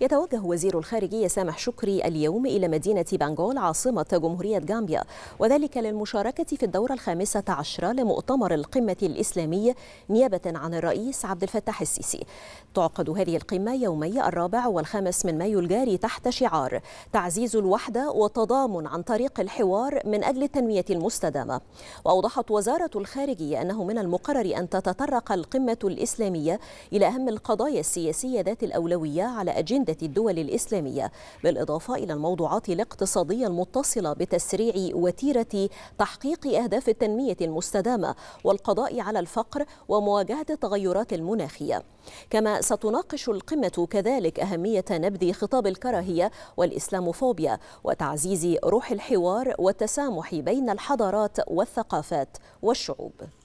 يتوجه وزير الخارجية سامح شكري اليوم إلى مدينة بانجول عاصمة جمهورية جامبيا وذلك للمشاركة في الدورة الخامسة عشرة لمؤتمر القمة الإسلامية نيابة عن الرئيس عبد الفتاح السيسي تعقد هذه القمة يومي الرابع والخامس من مايو الجاري تحت شعار تعزيز الوحدة وتضامن عن طريق الحوار من أجل التنمية المستدامة وأوضحت وزارة الخارجية أنه من المقرر أن تتطرق القمة الإسلامية إلى أهم القضايا السياسية ذات الأولوية على أجندة أجندة الدول الإسلامية بالإضافة إلى الموضوعات الاقتصادية المتصلة بتسريع وتيرة تحقيق أهداف التنمية المستدامة والقضاء على الفقر ومواجهة التغيرات المناخية كما ستناقش القمة كذلك أهمية نبذ خطاب الكراهية والإسلاموفوبيا وتعزيز روح الحوار والتسامح بين الحضارات والثقافات والشعوب